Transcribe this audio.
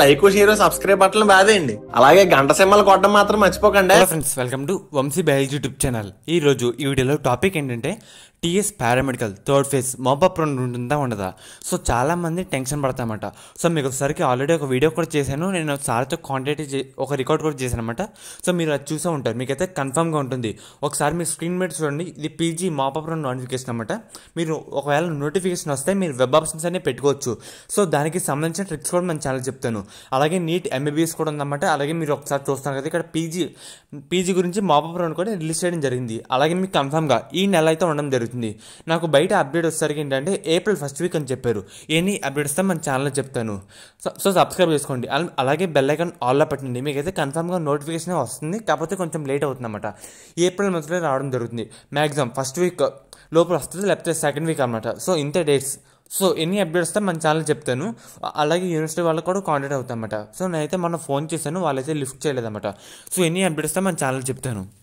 like share subscribe button బాదేయండి అలాగే గంట సింహలు కొట్టడం మాత్రం మర్చిపోకండి friends welcome to Vamshi biology YouTube channel ఈ రోజు ఈ వీడియోలో టాపిక్ ఏంటంటే TS paramedical third phase mop up రెండు ఉంటుందా ఉండదా సో చాలామంది టెన్షన్ పడతామట సో మీకు ఒకసారికి ఆల్రెడీ ఒక వీడియో కూడా చేశాను నేను సార్తో కాంటాక్ట్ ఒక రికార్డ్ కూడా చేశానమాట సో మీరు అది చూసే ఉంటారు మీకైతే కన్ఫర్మ్గా ఉంటుంది ఒకసారి మీరు స్క్రీన్ మీద చూడండి ఇది పీజీ మాపప్ రెండు నోటిఫికేషన్ అనమాట మీరు ఒకవేళ నోటిఫికేషన్ వస్తే మీరు వెబ్ ఆప్షన్స్ అనే పెట్టుకోవచ్చు సో దానికి సంబంధించిన ట్రిక్స్ కూడా మన ఛానల్ చెప్తాను అలాగే నీట్ ఎంబీబీఎస్ కూడా ఉందన్నమాట అలాగే మీరు ఒకసారి చూస్తున్నారు కదా ఇక్కడ పీజీ పీజీ గురించి మాపప్ రెండు కూడా రిలీజ్ చేయడం జరిగింది అలాగే మీకు కన్ఫర్మ్గా ఈ నెల అయితే ఉండడం జరుగుతుంది జరుగుతుంది నాకు బయట అప్డేట్ వచ్చేసరికి ఏంటంటే ఏప్రిల్ ఫస్ట్ వీక్ అని చెప్పారు ఎన్ని అప్డేట్ వస్తే మన ఛానల్లో చెప్తాను సో సబ్స్క్రైబ్ చేసుకోండి అలాగే బెల్ ఐకాన్ ఆల్లో పెట్టండి మీకైతే కన్ఫర్మ్గా నోటిఫికేషన్ వస్తుంది కాకపోతే కొంచెం లేట్ అవుతుంది అనమాట ఏప్రిల్ మంత్లో రావడం జరుగుతుంది మ్యాక్సిమం ఫస్ట్ వీక్ లోపల వస్తుంది లేకపోతే సెకండ్ వీక్ అనమాట సో ఇంత డేట్స్ సో ఎన్ని అప్డేట్స్ వస్తే మన ఛానల్ చెప్తాను అలాగే యూనివర్సిటీ వాళ్ళకి కూడా కాంటాక్ట్ అవుతామట సో నేనైతే మొన్న ఫోన్ చేశాను వాళ్ళైతే లిఫ్ట్ చేయలేదన్నమాట సో ఎన్ని అప్డేట్స్ వస్తే మన ఛానల్ చెప్తాను